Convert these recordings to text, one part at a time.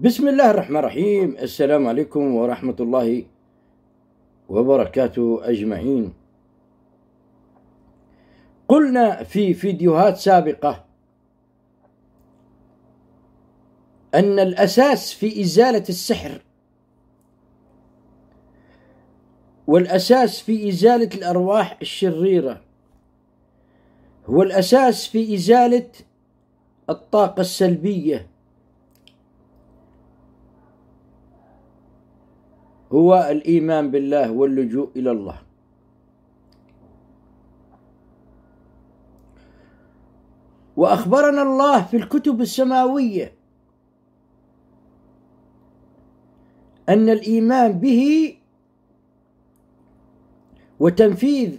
بسم الله الرحمن الرحيم السلام عليكم ورحمة الله وبركاته أجمعين قلنا في فيديوهات سابقة أن الأساس في إزالة السحر والأساس في إزالة الأرواح الشريرة هو الأساس في إزالة الطاقة السلبية هو الإيمان بالله واللجوء إلى الله وأخبرنا الله في الكتب السماوية أن الإيمان به وتنفيذ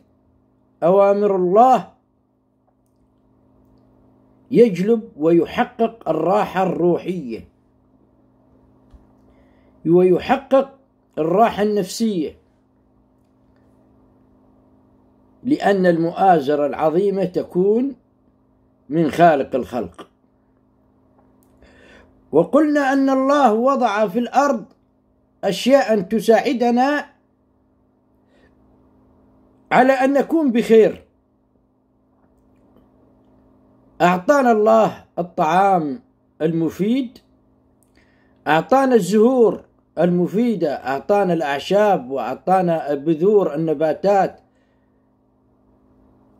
أوامر الله يجلب ويحقق الراحة الروحية ويحقق الراحة النفسية لأن المؤازرة العظيمة تكون من خالق الخلق وقلنا أن الله وضع في الأرض أشياء تساعدنا على أن نكون بخير أعطانا الله الطعام المفيد أعطانا الزهور المفيدة أعطانا الأعشاب وأعطانا بذور النباتات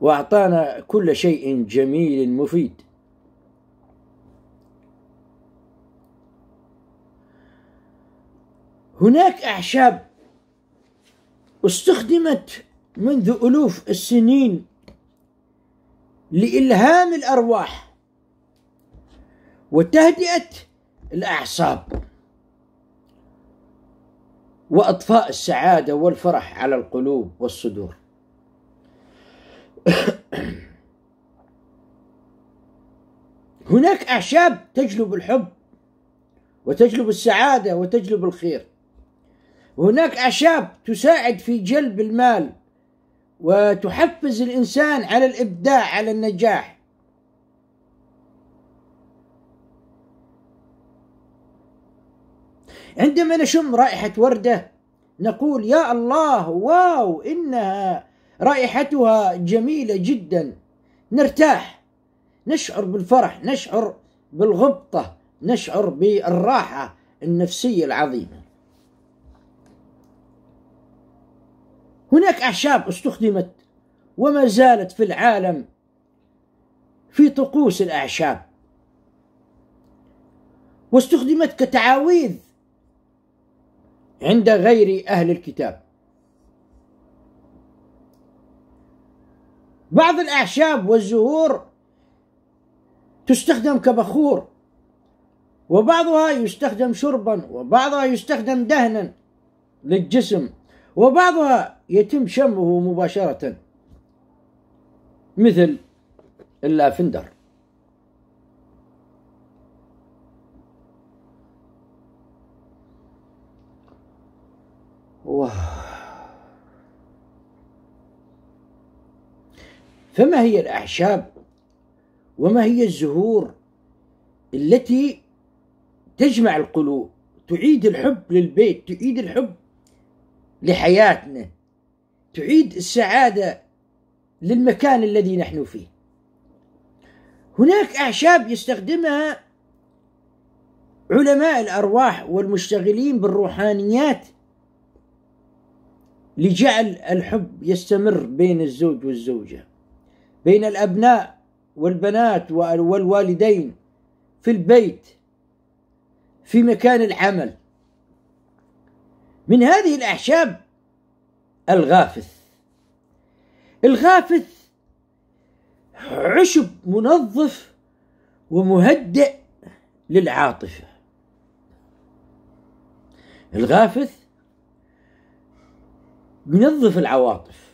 وأعطانا كل شيء جميل مفيد هناك أعشاب استخدمت منذ ألوف السنين لإلهام الأرواح وتهدئة الأعصاب واطفاء السعاده والفرح على القلوب والصدور هناك اعشاب تجلب الحب وتجلب السعاده وتجلب الخير وهناك اعشاب تساعد في جلب المال وتحفز الانسان على الابداع على النجاح عندما نشم رائحة وردة نقول يا الله واو إنها رائحتها جميلة جدا نرتاح نشعر بالفرح نشعر بالغبطة نشعر بالراحة النفسية العظيمة هناك أعشاب استخدمت وما زالت في العالم في طقوس الأعشاب واستخدمت كتعاويذ عند غير أهل الكتاب بعض الأعشاب والزهور تستخدم كبخور وبعضها يستخدم شربا وبعضها يستخدم دهنا للجسم وبعضها يتم شمه مباشرة مثل اللافندر فما هي الأعشاب وما هي الزهور التي تجمع القلوب تعيد الحب للبيت تعيد الحب لحياتنا تعيد السعادة للمكان الذي نحن فيه هناك أعشاب يستخدمها علماء الأرواح والمشتغلين بالروحانيات لجعل الحب يستمر بين الزوج والزوجة بين الأبناء والبنات والوالدين في البيت في مكان العمل من هذه الأعشاب الغافث الغافث عشب منظف ومهدئ للعاطفة الغافث ينظف العواطف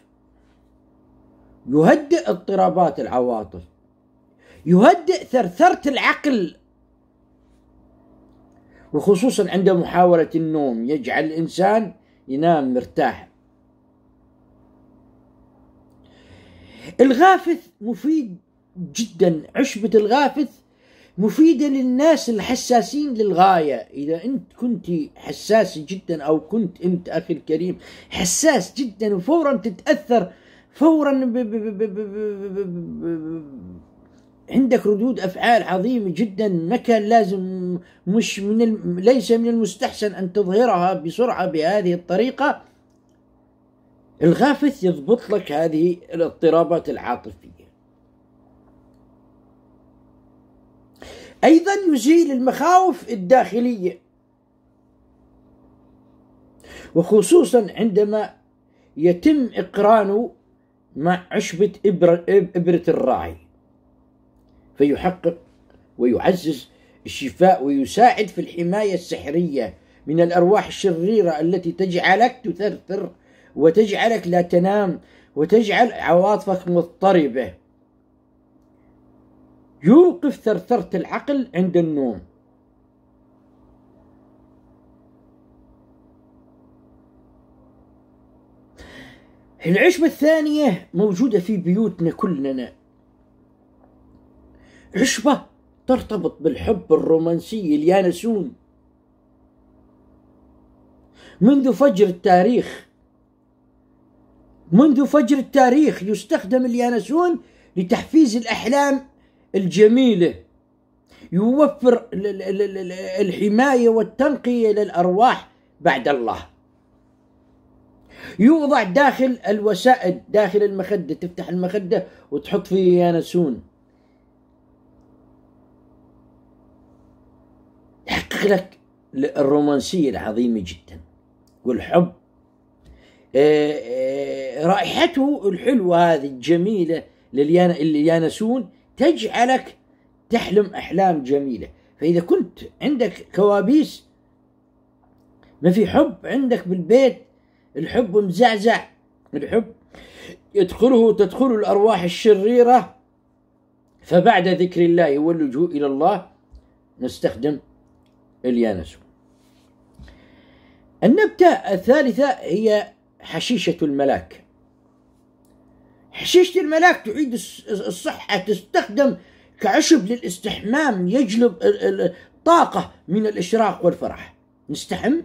يهدئ اضطرابات العواطف يهدئ ثرثرة العقل وخصوصا عند محاولة النوم يجعل الإنسان ينام مرتاح الغافث مفيد جدا عشبة الغافث مفيدة للناس الحساسين للغاية إذا أنت كنت حساس جدا أو كنت أنت أخي الكريم حساس جدا وفورا تتأثر فورا عندك ردود أفعال عظيمة جدا ما كان لازم مش من ليس من المستحسن أن تظهرها بسرعة بهذه الطريقة الغافث يضبط لك هذه الاضطرابات العاطفية أيضا يزيل المخاوف الداخلية وخصوصا عندما يتم إقرانه مع عشبة إبرة الراعي فيحقق ويعزز الشفاء ويساعد في الحماية السحرية من الأرواح الشريرة التي تجعلك تثرثر وتجعلك لا تنام وتجعل عواطفك مضطربة يوقف ثرثرة العقل عند النوم العشبة الثانية موجودة في بيوتنا كلنا عشبة ترتبط بالحب الرومانسي اليانسون منذ فجر التاريخ منذ فجر التاريخ يستخدم اليانسون لتحفيز الأحلام الجميله يوفر الحمايه والتنقيه للارواح بعد الله يوضع داخل الوسائد داخل المخدة تفتح المخدة وتحط فيه يانسون يحقق لك الرومانسية العظيمة جدا والحب آه، آه، رائحته الحلوة هذه الجميلة لليانسون تجعلك تحلم أحلام جميلة فإذا كنت عندك كوابيس ما في حب عندك بالبيت الحب مزعزع الحب يدخله تدخل الأرواح الشريرة فبعد ذكر الله واللجوء إلى الله نستخدم اليانسون النبتة الثالثة هي حشيشة الملاك حشيشة الملاك تعيد الصحة تستخدم كعشب للاستحمام يجلب طاقة من الإشراق والفرح نستحم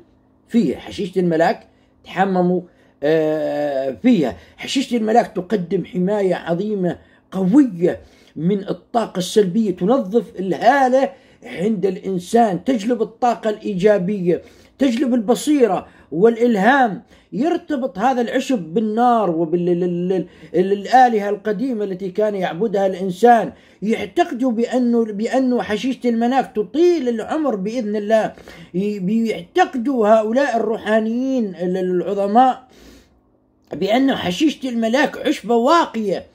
فيها حشيشة الملاك تحمموا آه، فيها حشيشة الملاك تقدم حماية عظيمة قوية من الطاقة السلبية تنظف الهالة عند الإنسان تجلب الطاقة الإيجابية تجلب البصيره والالهام يرتبط هذا العشب بالنار وبالالهه القديمه التي كان يعبدها الانسان يعتقدوا بانه بانه حشيشه المناخ تطيل العمر باذن الله يعتقدوا هؤلاء الروحانيين العظماء بأن حشيشة الملاك عشبة واقية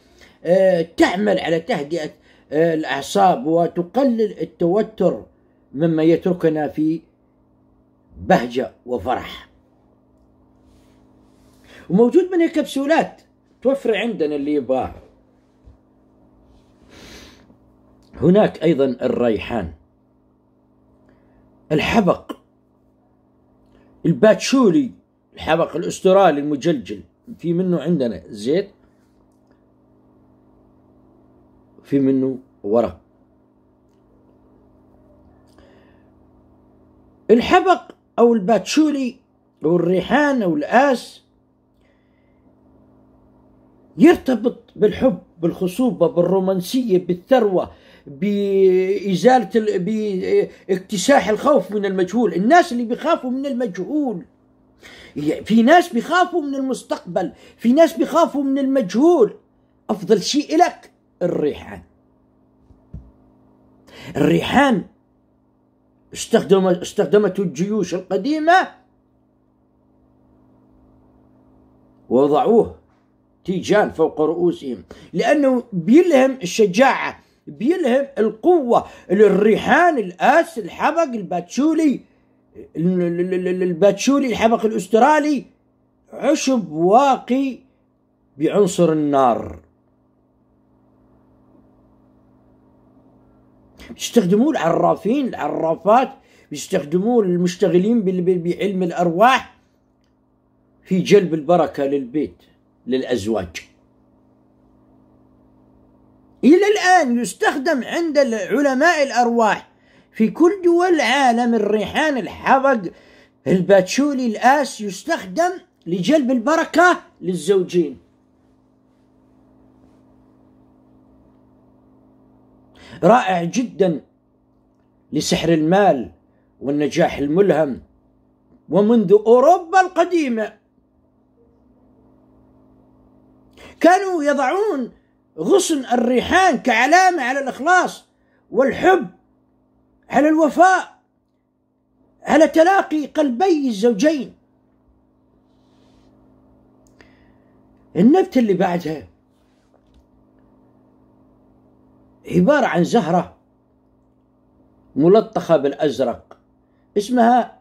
آه، تعمل على تهدئة آه، الأعصاب وتقلل التوتر مما يتركنا في بهجة وفرح وموجود منها كبسولات توفر عندنا اللي يبغاه هناك أيضا الريحان الحبق الباتشولي الحبق الأسترالي المجلجل في منه عندنا زيت في منه ورق الحبق أو الباتشولي أو الريحان أو الآس يرتبط بالحب بالخصوبة بالرومانسية بالثروة بإزالة باكتساح الخوف من المجهول الناس اللي بيخافوا من المجهول يعني في ناس بيخافوا من المستقبل في ناس بيخافوا من المجهول أفضل شيء لك الريحان الريحان استخدم استخدمته الجيوش القديمة وضعوه تيجان فوق رؤوسهم لأنه بيلهم الشجاعة بيلهم القوة للريحان الأس الحبق الباتشولي الباتشولي الحبق الأسترالي عشب واقي بعنصر النار بيستخدموه العرافين العرافات بيستخدموه المشتغلين بعلم الأرواح في جلب البركة للبيت للأزواج إلى الآن يستخدم عند علماء الأرواح في كل دول العالم الريحان الحبق الباتشولي الآس يستخدم لجلب البركة للزوجين رائع جدا لسحر المال والنجاح الملهم ومنذ أوروبا القديمة كانوا يضعون غصن الريحان كعلامة على الإخلاص والحب على الوفاء على تلاقي قلبي الزوجين النبتة اللي بعدها عبارة عن زهرة ملطخة بالأزرق اسمها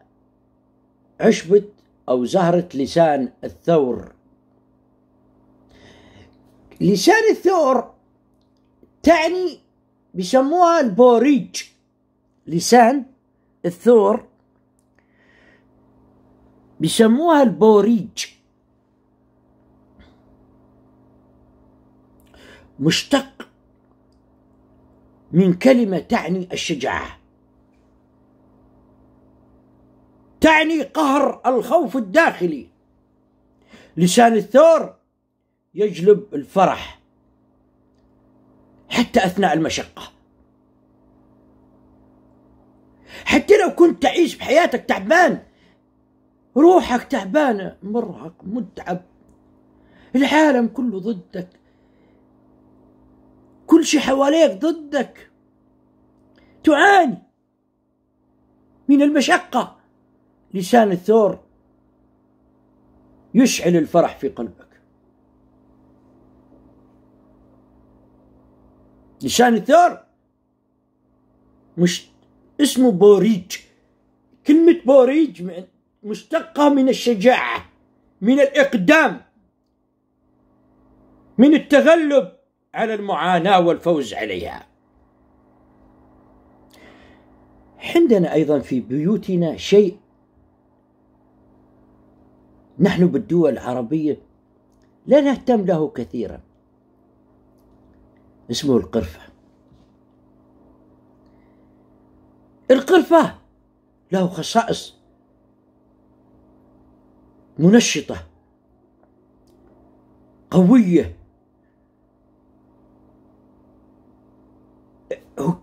عشبة أو زهرة لسان الثور لسان الثور تعني بيسموها البوريج لسان الثور بيسموها البوريج مشتق من كلمة تعني الشجاعة تعني قهر الخوف الداخلي لسان الثور يجلب الفرح حتى أثناء المشقة حتى لو كنت تعيش بحياتك تعبان روحك تعبانة مرهق متعب العالم كله ضدك كل شيء حواليك ضدك تعاني من المشقة لسان الثور يشعل الفرح في قلبك لسان الثور مش اسمه بوريج كلمة بوريج مشتقة من الشجاعة من الإقدام من التغلب على المعاناة والفوز عليها عندنا أيضا في بيوتنا شيء نحن بالدول العربية لا نهتم له كثيرا اسمه القرفة القرفة له خصائص منشطة قوية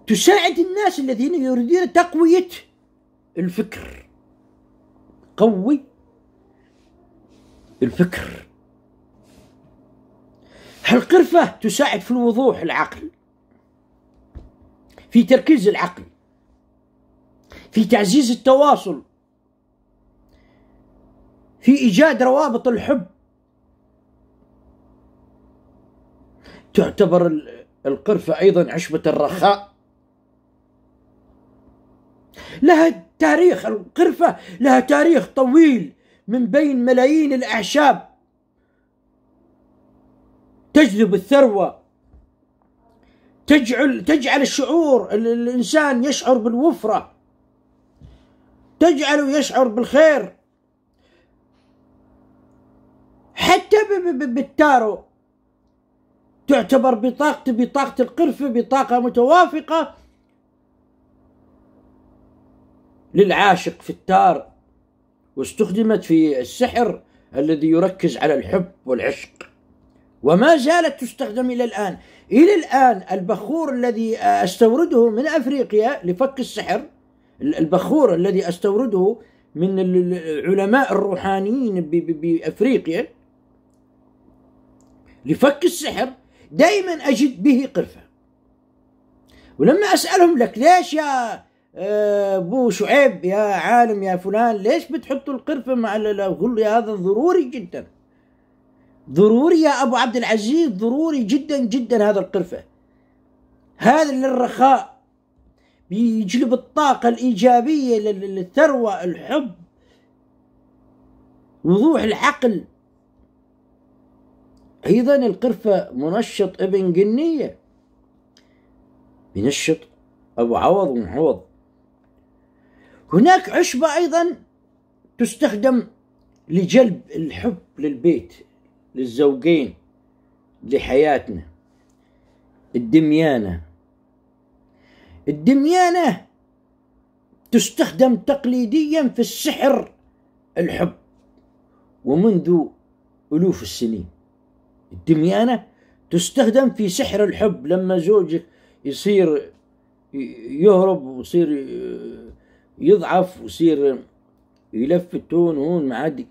تساعد الناس الذين يريدون تقوية الفكر قوي الفكر هالقرفة تساعد في الوضوح العقل في تركيز العقل في تعزيز التواصل في إيجاد روابط الحب تعتبر القرفة أيضا عشبة الرخاء لها تاريخ القرفة لها تاريخ طويل من بين ملايين الأعشاب تجذب الثروة تجعل تجعل الشعور الإنسان يشعر بالوفرة تجعله يشعر بالخير حتى بالتارو تعتبر بطاقتي بطاقة القرفة بطاقة متوافقة للعاشق في التار واستخدمت في السحر الذي يركز على الحب والعشق وما زالت تستخدم إلى الآن إلى الآن البخور الذي أستورده من أفريقيا لفك السحر البخور الذي أستورده من العلماء الروحانيين بأفريقيا لفك السحر دائما أجد به قرفة ولما أسألهم لك ليش يا آه، أبو شعيب يا عالم يا فلان ليش بتحطوا القرفة مع اقول لي هذا ضروري جدا ضروري يا أبو عبد العزيز ضروري جدا جدا هذا القرفة هذا للرخاء بيجلب الطاقة الإيجابية للثروة الحب وضوح العقل أيضا القرفة منشط ابن جنية ينشط أبو عوض ومحوض هناك عشبة أيضا تستخدم لجلب الحب للبيت للزوجين لحياتنا الدميانة الدميانة تستخدم تقليديا في السحر الحب ومنذ ألوف السنين الدميانة تستخدم في سحر الحب لما زوجك يصير يهرب ويصير يضعف ويصير يلفت هون هون ما عاد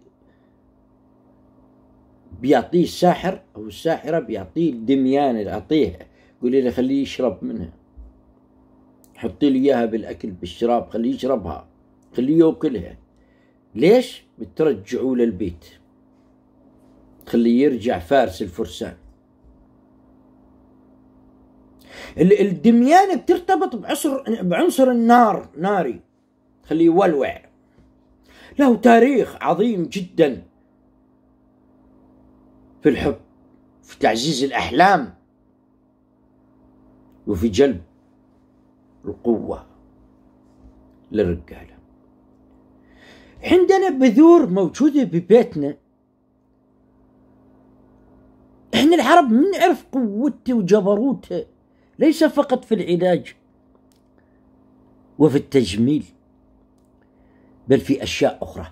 بيعطيه الساحر او الساحره بيعطيه الدميانه يعطيه يقول له خليه يشرب منها حطي لي اياها بالاكل بالشراب خليه يشربها خليه ياكلها ليش بترجعوا للبيت خليه يرجع فارس الفرسان الدميانة بترتبط بعصر بعنصر النار ناري خليه يولوع له تاريخ عظيم جدا في الحب في تعزيز الأحلام وفي جلب القوة للرجالة عندنا بذور موجودة ببيتنا احنا العرب منعرف قوته وجبروته ليس فقط في العلاج وفي التجميل بل في أشياء أخرى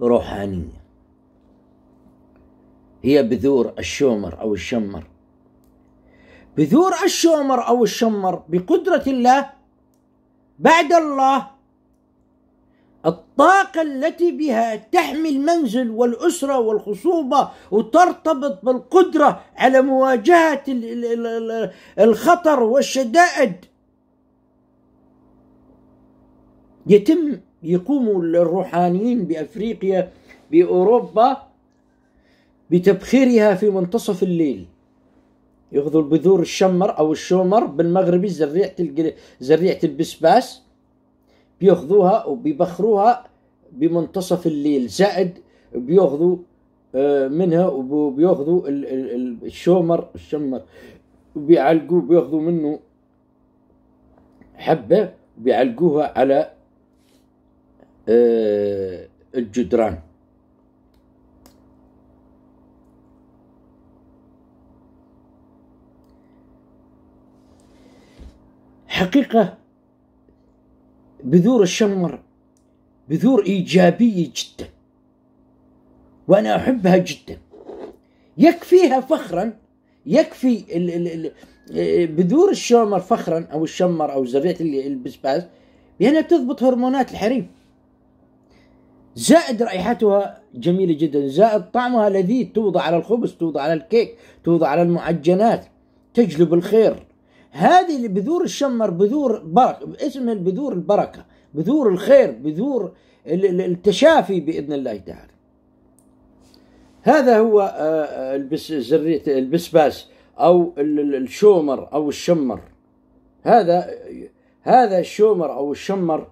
روحانية هي بذور الشومر أو الشمر بذور الشومر أو الشمر بقدرة الله بعد الله الطاقة التي بها تحمي المنزل والأسرة والخصوبة وترتبط بالقدرة على مواجهة الخطر والشدائد يتم يقوم الروحانيين بأفريقيا بأوروبا بتبخيرها في منتصف الليل يغذوا البذور الشمر أو الشومر بالمغربي زريعة زريعة البسباس بياخذوها وبيبخروها بمنتصف الليل زائد بياخذوا آه، منها وبياخذوا الشومر الشمر وبيعلقوه بياخذوا منه حبة وبيعلقوها على آه، الجدران حقيقة بذور الشمر بذور إيجابية جدا وأنا أحبها جدا يكفيها فخرا يكفي الـ الـ الـ بذور الشمر فخرا أو الشمر أو زرية البسباس بأنها تضبط هرمونات الحريم زائد رائحتها جميلة جدا زائد طعمها لذيذ توضع على الخبز توضع على الكيك توضع على المعجنات تجلب الخير هذه البذور الشمر بذور بركة اسم البذور البركة بذور الخير بذور التشافي بإذن الله تعالى هذا هو آه، آه، البسباس أو الشومر أو الشمر هذا هذا الشومر أو الشمر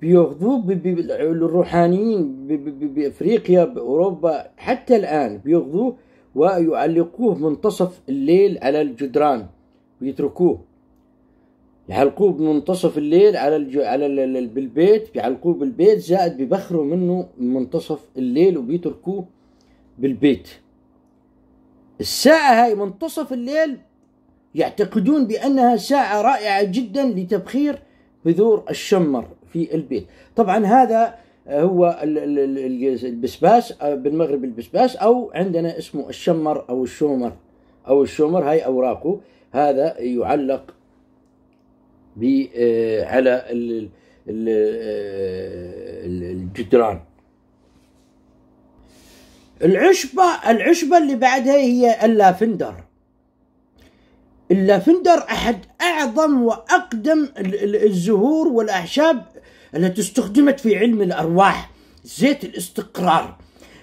بياخذوه الروحانيين بافريقيا باوروبا حتى الان بيغضوه ويعلقوه منتصف الليل على الجدران ويتركوه يعلقوه بمنتصف الليل على الجو... على بالبيت بيعلقوه بالبيت زائد ببخروا منه منتصف الليل وبيتركوه بالبيت الساعة هاي منتصف الليل يعتقدون بأنها ساعة رائعة جدا لتبخير بذور الشمر في البيت طبعا هذا هو البسباس بالمغرب البسباس أو عندنا اسمه الشمر أو الشومر أو الشومر هاي أوراقه هذا يعلق آه، على آه، الجدران العشبة العشبة اللي بعدها هي اللافندر اللافندر أحد أعظم وأقدم الزهور والأعشاب التي استخدمت في علم الأرواح زيت الاستقرار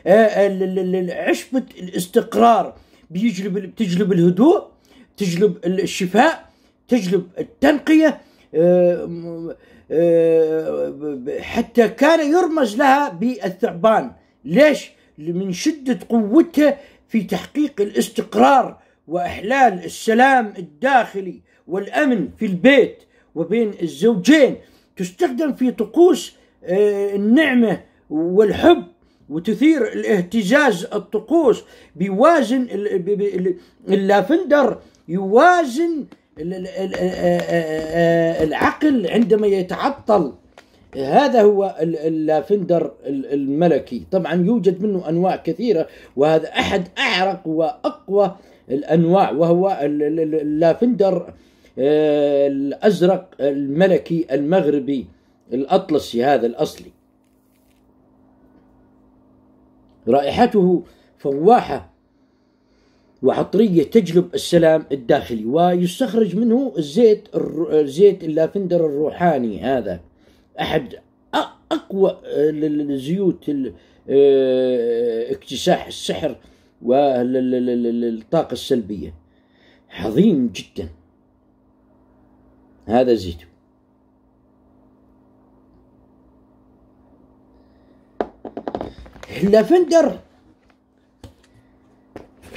آه، عشبة الاستقرار بيجلب بتجلب الهدوء تجلب الشفاء تجلب التنقيه آه، آه، حتى كان يرمز لها بالثعبان ليش من شده قوتها في تحقيق الاستقرار واحلال السلام الداخلي والامن في البيت وبين الزوجين تستخدم في طقوس آه، النعمه والحب وتثير الاهتزاز الطقوس بوازن اللافندر يوازن العقل عندما يتعطل هذا هو اللافندر الملكي طبعا يوجد منه انواع كثيره وهذا احد اعرق واقوى الانواع وهو اللافندر آه، الازرق الملكي المغربي الاطلسي هذا الاصلي رائحته فواحه وعطرية تجلب السلام الداخلي ويستخرج منه الزيت زيت اللافندر الروحاني هذا أحد أقوى الزيوت آه، آه، اكتساح السحر والطاقة السلبية عظيم جدا هذا زيته اللافندر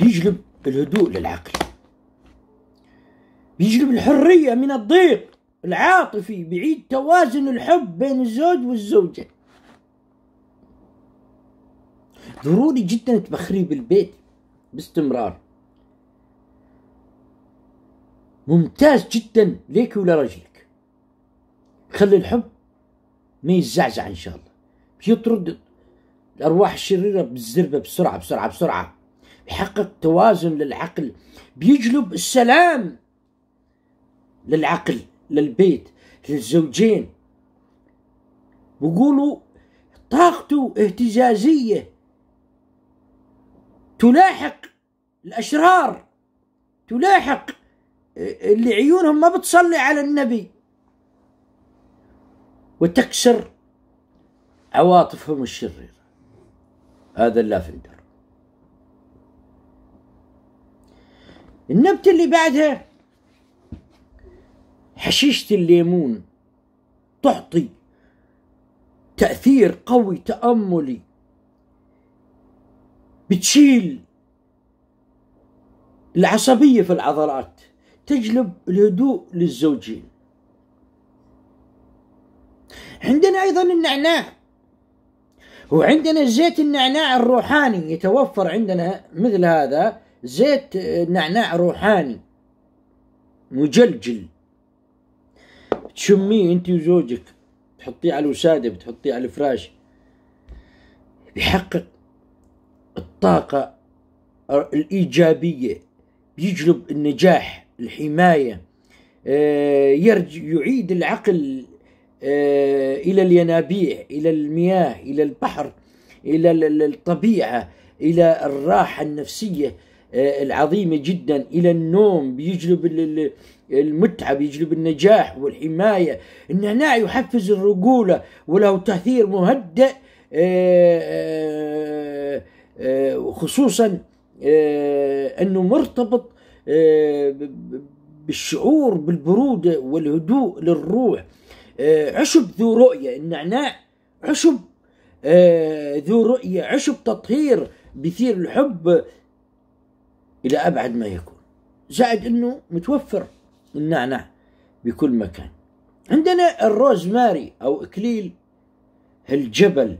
يجلب الهدوء للعقل بيجلب الحرية من الضيق العاطفي بيعيد توازن الحب بين الزوج والزوجة ضروري جدا تبخريه بالبيت باستمرار ممتاز جدا ليك ولرجلك خلي الحب ما يزعزع ان شاء الله بيطرد الارواح الشريره بالزربه بسرعه بسرعه بسرعه بيحقق توازن للعقل بيجلب السلام للعقل للبيت للزوجين بيقولوا طاقته اهتزازية تلاحق الأشرار تلاحق آه، اللي عيونهم ما بتصلي على النبي وتكسر عواطفهم الشريرة هذا اللافندر النبتة اللي بعدها حشيشة الليمون تعطي تأثير قوي تأملي بتشيل العصبية في العضلات تجلب الهدوء للزوجين عندنا أيضا النعناع وعندنا زيت النعناع الروحاني يتوفر عندنا مثل هذا زيت آه، نعناع روحاني مجلجل تشميه انت وزوجك تحطيه على الوسادة بتحطيه على الفراش بيحقق الطاقة آه، الإيجابية بيجلب النجاح الحماية آه، يرج يعيد العقل إلى الينابيع إلى المياه إلى البحر إلى الطبيعة إلى الراحة النفسية آه، العظيمة جدا إلى النوم بيجلب المتعة بيجلب النجاح والحماية النعناع يحفز الرجولة وله تأثير مهدئ آه، آه، خصوصا أنه مرتبط بالشعور بالبرودة والهدوء للروح عشب ذو رؤية النعناع عشب ذو رؤية عشب تطهير بثير الحب إلى أبعد ما يكون زائد أنه متوفر النعناع بكل مكان عندنا الروزماري أو إكليل الجبل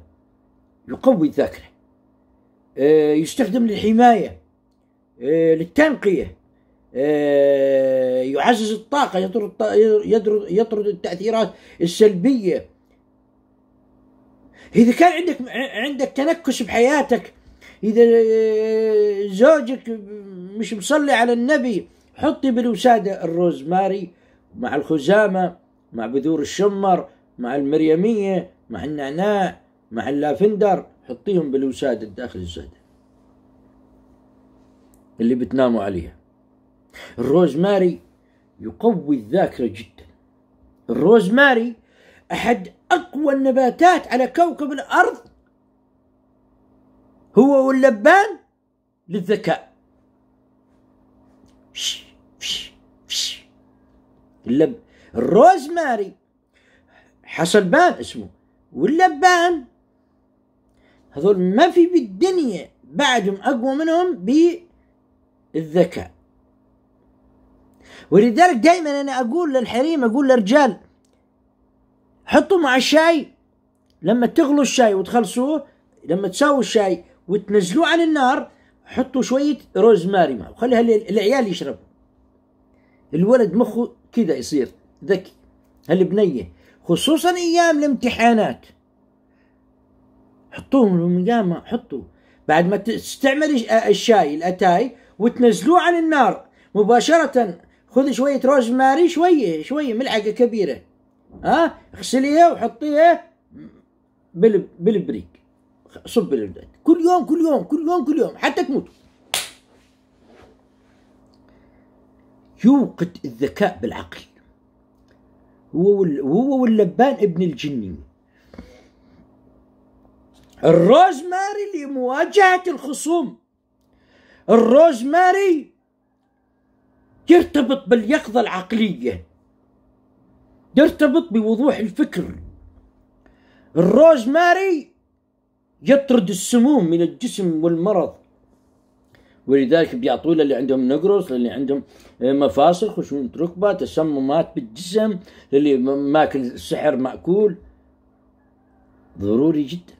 يقوي الذاكرة آه، يستخدم للحماية آه، للتنقية آه، يعزز الطاقة يطرد, يطرد, يطرد التأثيرات السلبية إذا كان عندك عندك تنكس بحياتك إذا آه، زوجك مش مصلي على النبي حطي بالوسادة الروزماري مع الخزامة مع بذور الشمر مع المريمية مع النعناع مع اللافندر حطيهم بالوسادة داخل الزادة اللي بتناموا عليها الروزماري يقوي الذاكرة جدا الروزماري أحد أقوى النباتات على كوكب الأرض هو واللبان للذكاء اللب الروزماري بان اسمه واللبان هذول ما في بالدنيا بعدهم أقوى منهم بالذكاء ولذلك دائما أنا أقول للحريم أقول للرجال حطوا مع الشاي لما تغلوا الشاي وتخلصوه لما تساووا الشاي وتنزلوه على النار حطوا شويه ماري معه وخليها العيال يشربوا الولد مخه كده يصير ذكي هالبنيه خصوصا ايام الامتحانات حطوهم المقامة حطوا بعد ما تستعمل الشاي الاتاي وتنزلوه على النار مباشرة خذ شوية روز ماري شوية شوية ملعقة كبيرة ها اغسليها وحطيها بالبريك صب الإمداد كل يوم كل يوم كل يوم كل يوم حتى تموت يوقد الذكاء بالعقل هو هو واللبان ابن الجني الروزماري لمواجهة الخصوم الروزماري يرتبط باليقظة العقلية يرتبط بوضوح الفكر الروزماري يطرد السموم من الجسم والمرض ولذلك بيعطوا للي عندهم نقرس للي عندهم آه، مفاصل خشونه ركبه تسممات بالجسم للي ماكل السحر ماكول ضروري جدا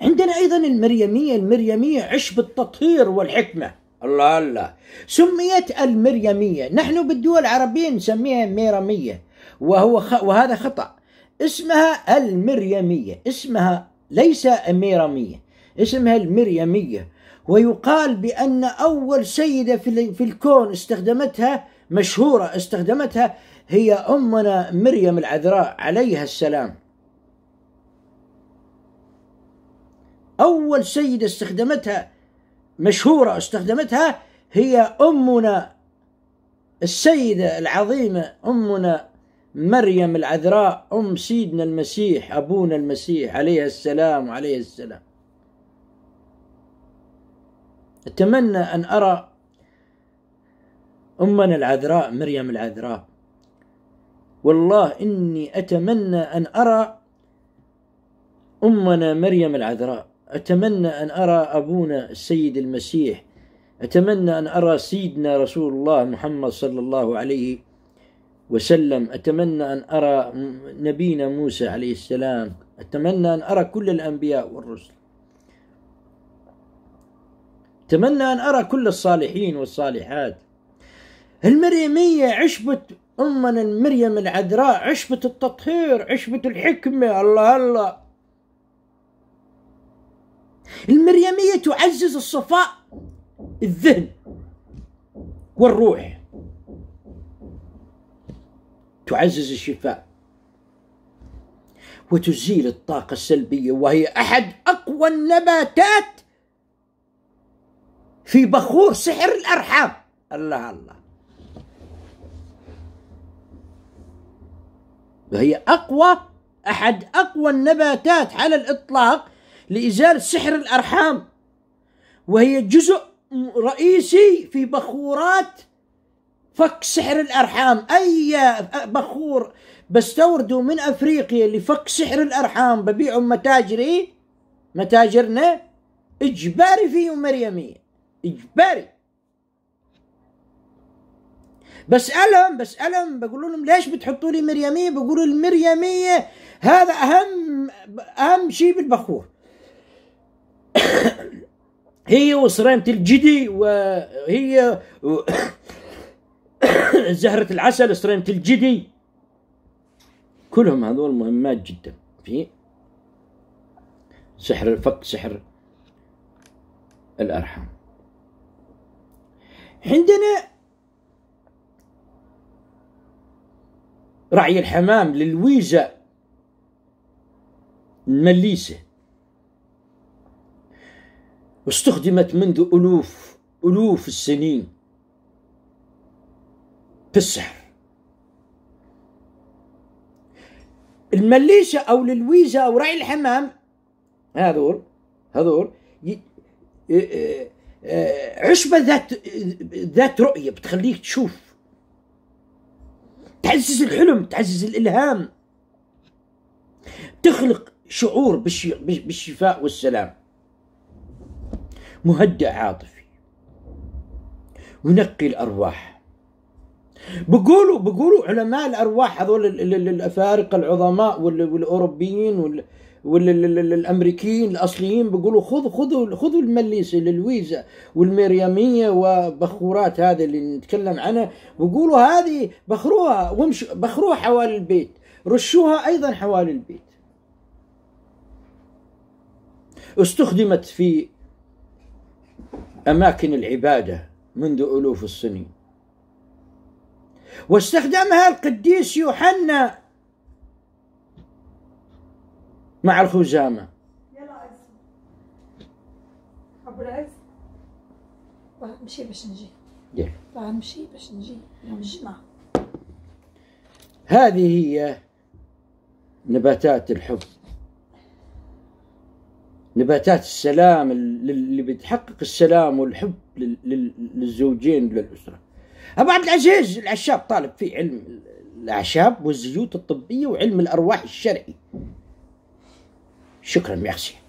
عندنا ايضا المريميه المريميه عشب التطهير والحكمه الله الله سميت المريميه نحن بالدول العربيه نسميها ميرميه وهو خ... وهذا خطأ اسمها المريمية اسمها ليس أميرمية اسمها المريمية ويقال بأن أول سيدة في الكون استخدمتها مشهورة استخدمتها هي أمنا مريم العذراء عليها السلام أول سيدة استخدمتها مشهورة استخدمتها هي أمنا السيدة العظيمة أمنا مريم العذراء أم سيدنا المسيح أبونا المسيح عليه السلام وعليه السلام أتمنى أن أرى أمنا العذراء مريم العذراء والله إني أتمنى أن أرى أمنا مريم العذراء أتمنى أن أرى أبونا السيد المسيح أتمنى أن أرى سيدنا رسول الله محمد صلى الله عليه وسلم وسلم أتمنى أن أرى نبينا موسى عليه السلام أتمنى أن أرى كل الأنبياء والرسل أتمنى أن أرى كل الصالحين والصالحات المريمية عشبة أمنا مريم العذراء عشبة التطهير عشبة الحكمة الله الله المريمية تعزز الصفاء الذهن والروح تعزز الشفاء وتزيل الطاقة السلبية وهي أحد أقوى النباتات في بخور سحر الأرحام الله الله وهي أقوى أحد أقوى النباتات على الإطلاق لإزالة سحر الأرحام وهي جزء رئيسي في بخورات فك سحر الارحام اي بخور بستورده من افريقيا لفك سحر الارحام ببيعه متاجري متاجرنا اجباري فيه مريميه اجباري بسالهم بسالهم بقول لهم ليش بتحطوا لي مريميه بقولوا المريميه هذا اهم اهم شيء بالبخور هي وصريمه الجدي وهي زهرة العسل اسطرينة الجدي كلهم هذول مهمات جدا في سحر فك سحر الأرحام عندنا رعي الحمام للويزة المليسة واستخدمت منذ ألوف ألوف السنين بالسحر المليشة أو الويجة أو رعي الحمام هذول هذول آه، عشبة ذات ذات رؤية بتخليك تشوف تعزز الحلم تعزز الإلهام تخلق شعور بالشفاء والسلام مهدئ عاطفي ونقي الأرواح بقولوا بقولوا علماء الارواح هذول الافارقه العظماء والاوروبيين والامريكيين الاصليين بيقولوا خذوا خذوا خذوا المليسه للويزا والمريميه وبخورات هذه اللي نتكلم عنها بيقولوا هذه بخروها وامشوا بخروها حوالي البيت رشوها ايضا حوالي البيت استخدمت في اماكن العباده منذ الوف السنين واستخدمها القديس يوحنا مع الخزامة باش نجي باش نجي يوم الجمعة هذه هي نباتات الحب نباتات السلام اللي بتحقق السلام والحب للزوجين للأسرة أبو عبد العزيز العشاب طالب في علم الأعشاب والزيوت الطبية وعلم الأرواح الشرعي شكرا يا أخي